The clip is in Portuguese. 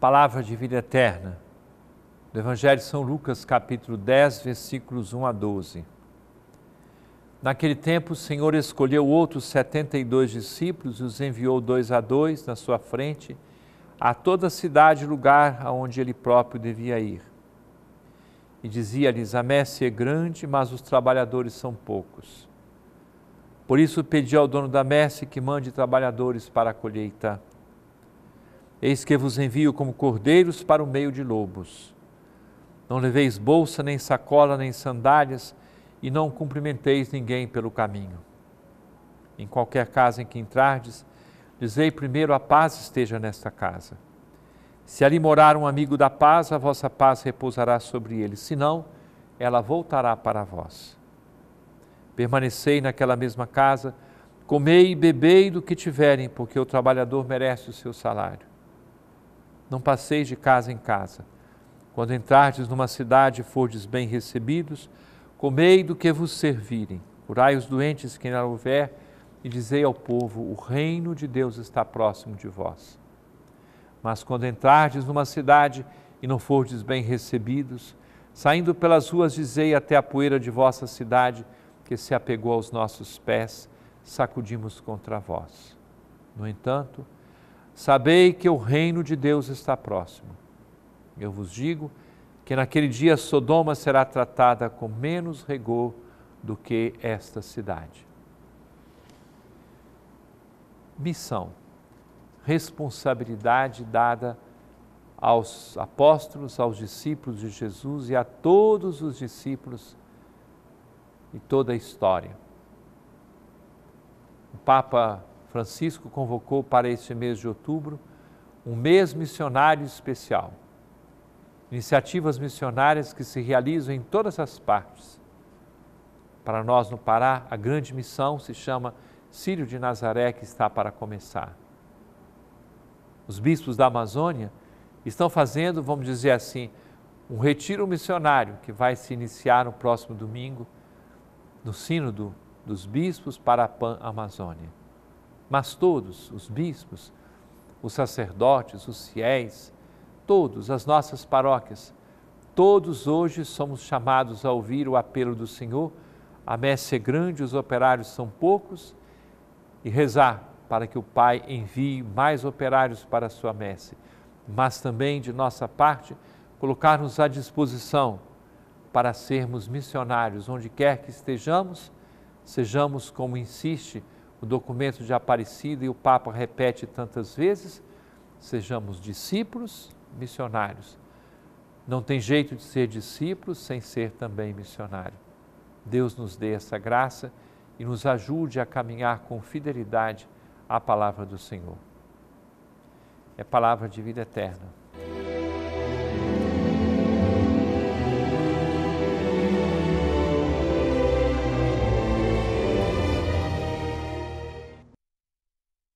Palavra de vida eterna, do Evangelho de São Lucas, capítulo 10, versículos 1 a 12. Naquele tempo, o Senhor escolheu outros setenta e dois discípulos e os enviou dois a dois na sua frente, a toda a cidade e lugar aonde ele próprio devia ir. E dizia-lhes: A messe é grande, mas os trabalhadores são poucos. Por isso pedi ao dono da messe que mande trabalhadores para a colheita. Eis que vos envio como cordeiros para o meio de lobos. Não leveis bolsa, nem sacola, nem sandálias, e não cumprimenteis ninguém pelo caminho. Em qualquer casa em que entrardes, dizei primeiro: a paz esteja nesta casa. Se ali morar um amigo da paz, a vossa paz repousará sobre ele, senão ela voltará para vós. Permanecei naquela mesma casa, comei e bebei do que tiverem, porque o trabalhador merece o seu salário não passeis de casa em casa. Quando entrardes numa cidade e fordes bem recebidos, comei do que vos servirem, curai os doentes que não houver, e dizei ao povo: o reino de Deus está próximo de vós. Mas quando entrardes numa cidade e não fordes bem recebidos, saindo pelas ruas, dizei até a poeira de vossa cidade, que se apegou aos nossos pés, sacudimos contra vós. No entanto, Sabei que o reino de Deus está próximo. Eu vos digo que naquele dia Sodoma será tratada com menos rigor do que esta cidade. Missão, responsabilidade dada aos apóstolos, aos discípulos de Jesus e a todos os discípulos e toda a história. O Papa Francisco convocou para este mês de outubro um mês missionário especial. Iniciativas missionárias que se realizam em todas as partes. Para nós no Pará, a grande missão se chama Sírio de Nazaré, que está para começar. Os bispos da Amazônia estão fazendo, vamos dizer assim, um retiro missionário que vai se iniciar no próximo domingo no Sínodo dos Bispos para a Pan Amazônia. Mas todos, os bispos, os sacerdotes, os fiéis, todos, as nossas paróquias, todos hoje somos chamados a ouvir o apelo do Senhor. A messe é grande, os operários são poucos, e rezar para que o Pai envie mais operários para a sua messe, mas também, de nossa parte, colocar-nos à disposição para sermos missionários, onde quer que estejamos, sejamos como insiste o documento de Aparecida e o Papa repete tantas vezes: sejamos discípulos missionários. Não tem jeito de ser discípulos sem ser também missionário. Deus nos dê essa graça e nos ajude a caminhar com fidelidade à palavra do Senhor. É palavra de vida eterna.